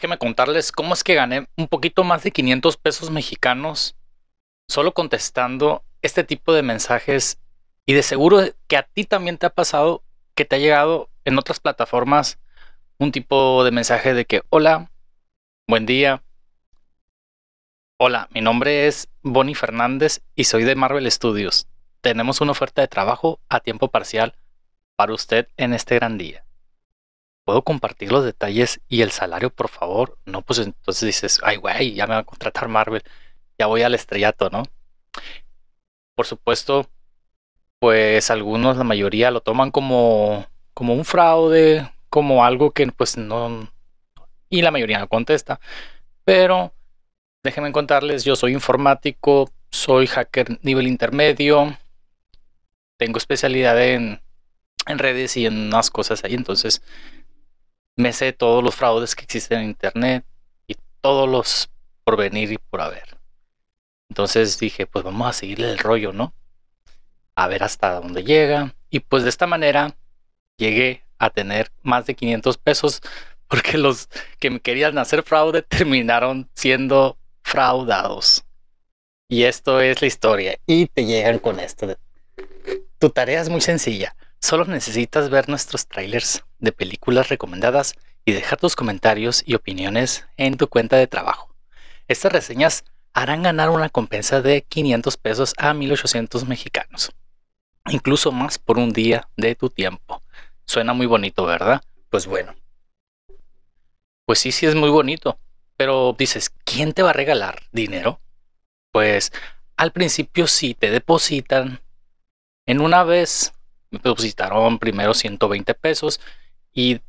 déjenme contarles cómo es que gané un poquito más de 500 pesos mexicanos solo contestando este tipo de mensajes y de seguro que a ti también te ha pasado que te ha llegado en otras plataformas un tipo de mensaje de que hola, buen día. Hola, mi nombre es Bonnie Fernández y soy de Marvel Studios. Tenemos una oferta de trabajo a tiempo parcial para usted en este gran día. ¿puedo compartir los detalles y el salario, por favor? No, pues entonces dices, ay, güey, ya me va a contratar Marvel, ya voy al estrellato, ¿no? Por supuesto, pues algunos, la mayoría, lo toman como, como un fraude, como algo que pues no... Y la mayoría no contesta. Pero déjenme contarles, yo soy informático, soy hacker nivel intermedio, tengo especialidad en, en redes y en unas cosas ahí, entonces me sé todos los fraudes que existen en internet y todos los por venir y por haber. Entonces dije, pues vamos a seguirle el rollo, ¿no? A ver hasta dónde llega. Y pues de esta manera llegué a tener más de 500 pesos porque los que me querían hacer fraude terminaron siendo fraudados. Y esto es la historia. Y te llegan con esto. Tu tarea es muy sencilla. Solo necesitas ver nuestros trailers de películas recomendadas y dejar tus comentarios y opiniones en tu cuenta de trabajo. Estas reseñas harán ganar una compensa de 500 pesos a 1800 mexicanos, incluso más por un día de tu tiempo. Suena muy bonito, ¿verdad? Pues bueno. Pues sí, sí es muy bonito, pero dices, ¿quién te va a regalar dinero? Pues al principio sí te depositan. En una vez me depositaron primero 120 pesos y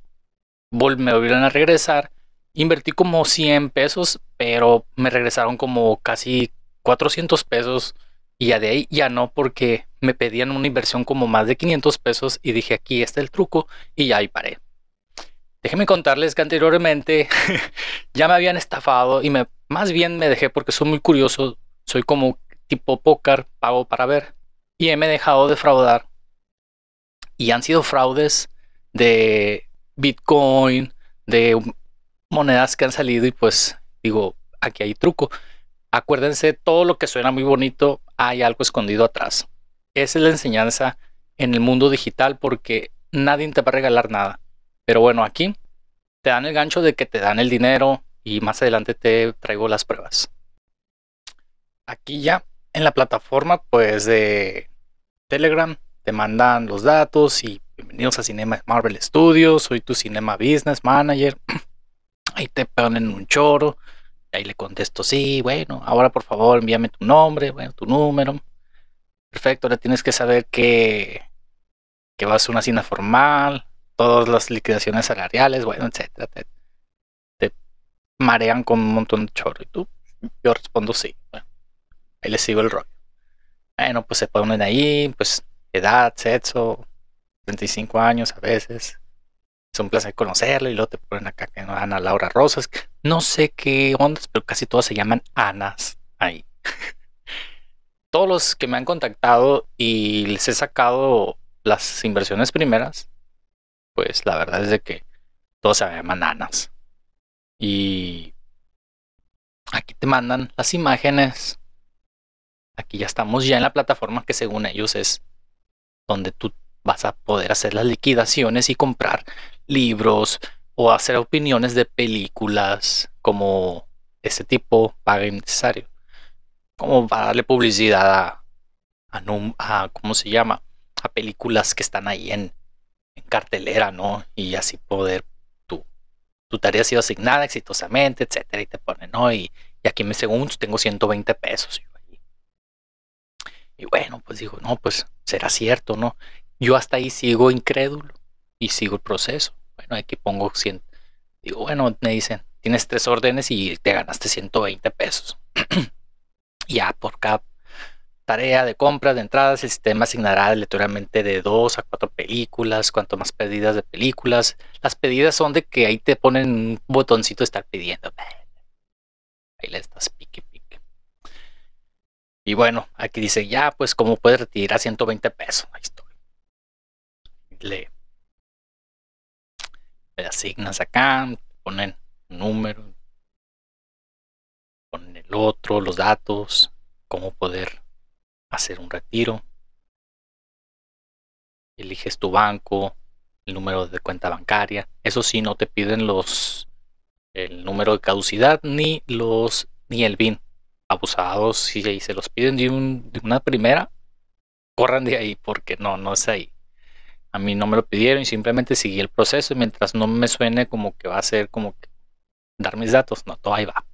me volvieron a regresar. Invertí como 100 pesos, pero me regresaron como casi 400 pesos y ya de ahí ya no porque me pedían una inversión como más de 500 pesos y dije aquí está el truco y ya ahí paré. Déjenme contarles que anteriormente ya me habían estafado y me, más bien me dejé porque soy muy curioso, soy como tipo póker, pago para ver y me he dejado defraudar y han sido fraudes de Bitcoin, de monedas que han salido y pues digo, aquí hay truco. Acuérdense, todo lo que suena muy bonito, hay algo escondido atrás. Esa es la enseñanza en el mundo digital porque nadie te va a regalar nada. Pero bueno, aquí te dan el gancho de que te dan el dinero y más adelante te traigo las pruebas. Aquí ya en la plataforma pues de Telegram te mandan los datos y Bienvenidos a Cinema Marvel Studios, soy tu Cinema Business Manager. Ahí te ponen un choro, ahí le contesto, sí, bueno, ahora por favor envíame tu nombre, bueno, tu número. Perfecto, ahora tienes que saber que, que vas a una cena formal, todas las liquidaciones salariales, bueno, etcétera, Te marean con un montón de choro y tú, yo respondo sí. Bueno, ahí le sigo el rollo. Bueno, pues se ponen ahí, pues edad, sexo, 35 años a veces. Es un placer conocerla y luego te ponen acá que Ana Laura Rosas. No sé qué ondas, pero casi todas se llaman Anas ahí. Todos los que me han contactado y les he sacado las inversiones primeras, pues la verdad es de que todos se llaman Anas. Y aquí te mandan las imágenes. Aquí ya estamos ya en la plataforma que según ellos es donde tú vas a poder hacer las liquidaciones y comprar libros o hacer opiniones de películas como ese tipo paga innecesario. Como para darle publicidad a, ¿cómo se llama? A películas que están ahí en, en cartelera, ¿no? Y así poder tu tarea ha sido asignada exitosamente, etcétera, y te ponen, ¿no? Y, y aquí me según tengo 120 pesos. Y, bueno, pues digo, no, pues será cierto, ¿no? Yo hasta ahí sigo incrédulo y sigo el proceso. Bueno, aquí pongo 100. Digo, bueno, me dicen, tienes tres órdenes y te ganaste 120 pesos. ya por cada tarea de compras, de entradas, el sistema asignará literalmente de dos a cuatro películas, cuanto más pedidas de películas. Las pedidas son de que ahí te ponen un botoncito de estar pidiendo. Ahí le estás pique, pique. Y bueno, aquí dice, ya, pues como puedes retirar 120 pesos. Ahí le, asignas acá, ponen un número, ponen el otro, los datos, cómo poder hacer un retiro. Eliges tu banco, el número de cuenta bancaria. Eso sí, no te piden los el número de caducidad ni los ni el BIN. Abusados, si se los piden de, de una primera, corran de ahí porque no, no es ahí. A mí no me lo pidieron y simplemente seguí el proceso y mientras no me suene como que va a ser como que dar mis datos, no, todo ahí va.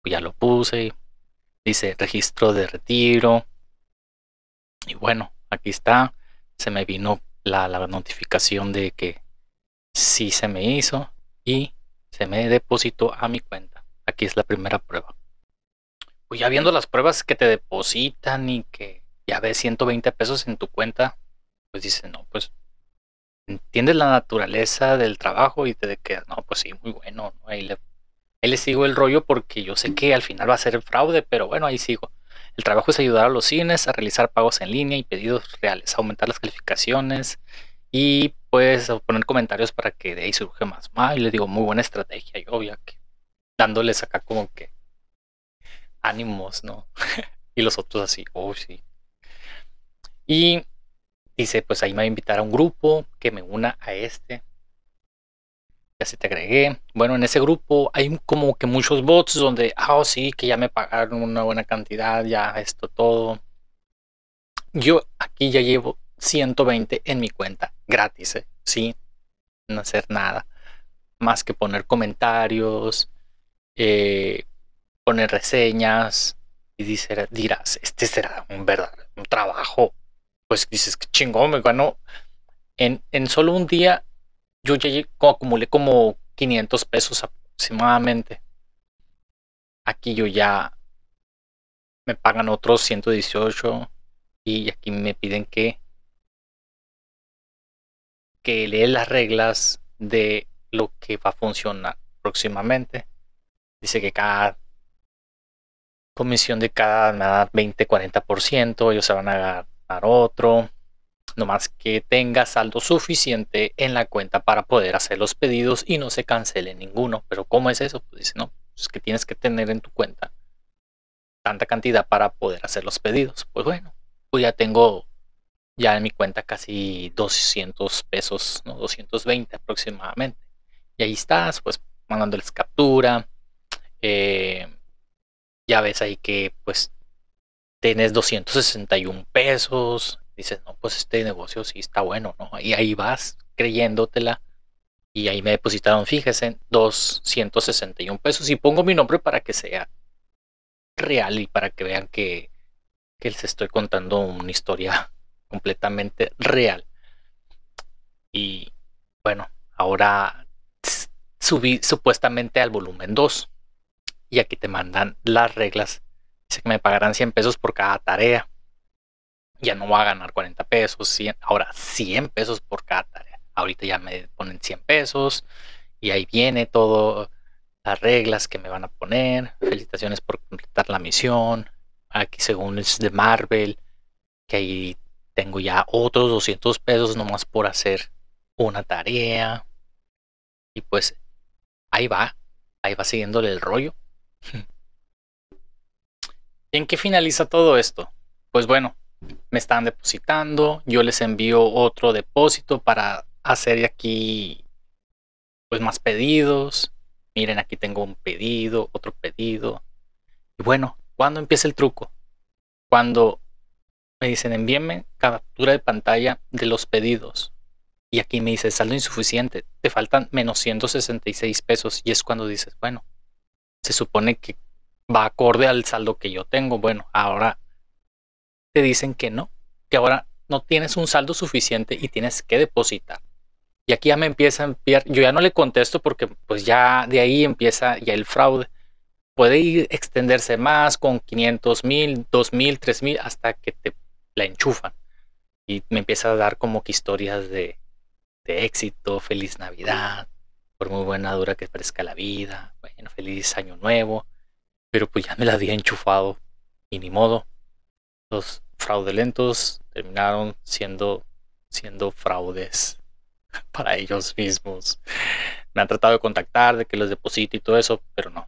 Pues ya lo puse, dice registro de retiro. Y bueno, aquí está, se me vino la, la notificación de que sí se me hizo y se me depositó a mi cuenta. Aquí es la primera prueba. Pues ya viendo las pruebas que te depositan y que ya ves 120 pesos en tu cuenta, pues dices, no, pues entiendes la naturaleza del trabajo y te que no, pues sí, muy bueno, ¿no? ahí, le, sigo el rollo porque yo sé que al final va a ser fraude, pero bueno, ahí sigo. El trabajo es ayudar a los cines a realizar pagos en línea y pedidos reales, aumentar las calificaciones y pues poner comentarios para que de ahí surge más. Ah, y le digo, muy buena estrategia y obvia, que dándoles acá como que ánimos, ¿no? y los otros así, oh sí. Y Dice, pues ahí me va a invitar a un grupo que me una a este. Ya se te agregué. Bueno, en ese grupo hay como que muchos bots donde, ah, oh, sí, que ya me pagaron una buena cantidad, ya esto todo. Yo aquí ya llevo 120 en mi cuenta, gratis, ¿eh? sí, no hacer nada más que poner comentarios, eh, poner reseñas y dice, dirás, este será un verdadero un trabajo pues dices, que chingón, me ganó. En, en solo un día yo ya acumulé como 500 pesos aproximadamente. Aquí yo ya me pagan otros 118 y aquí me piden que que lee las reglas de lo que va a funcionar próximamente. Dice que cada comisión de cada me 20, 40%, ellos se van a dar otro, nomás que tenga saldo suficiente en la cuenta para poder hacer los pedidos y no se cancele ninguno. Pero ¿cómo es eso? Pues dice, no, es pues, que tienes que tener en tu cuenta tanta cantidad para poder hacer los pedidos. Pues bueno, pues ya tengo ya en mi cuenta casi 200 pesos, 220 aproximadamente. Y ahí estás, pues mandándoles captura. Eh, ya ves ahí que pues tienes 261 pesos, dices, no, pues este negocio sí está bueno, ¿no? Y ahí vas creyéndotela. Y ahí me depositaron, fíjense, 261 pesos. Y pongo mi nombre para que sea real y para que vean que, que les estoy contando una historia completamente real. Y bueno, ahora subí supuestamente al volumen 2. Y aquí te mandan las reglas dice que me pagarán 100 pesos por cada tarea. Ya no va a ganar 40 pesos, ahora 100 pesos por cada tarea. Ahorita ya me ponen 100 pesos y ahí viene todo, las reglas que me van a poner. Felicitaciones por completar la misión. Aquí según es de Marvel, que ahí tengo ya otros 200 pesos nomás por hacer una tarea. Y pues ahí va, ahí va siguiéndole el rollo. ¿Y en qué finaliza todo esto? Pues bueno, me están depositando, yo les envío otro depósito para hacer aquí pues más pedidos. Miren, aquí tengo un pedido, otro pedido. Y bueno, ¿cuándo empieza el truco? Cuando me dicen envíenme captura de pantalla de los pedidos. Y aquí me dice saldo insuficiente, te faltan menos 166 pesos. Y es cuando dices, bueno, se supone que va acorde al saldo que yo tengo. Bueno, ahora te dicen que no, que ahora no tienes un saldo suficiente y tienes que depositar. Y aquí ya me empieza a enviar, yo ya no le contesto porque pues ya de ahí empieza ya el fraude. Puede ir extenderse más con 500 mil, 2 mil, 3 mil, hasta que te la enchufan. Y me empieza a dar como que historias de, de éxito, feliz Navidad, por muy buena dura que parezca la vida, bueno, feliz año nuevo, pero pues ya me la había enchufado y ni modo. Los fraudulentos terminaron siendo, siendo fraudes para ellos mismos. Me han tratado de contactar, de que les deposite y todo eso, pero no.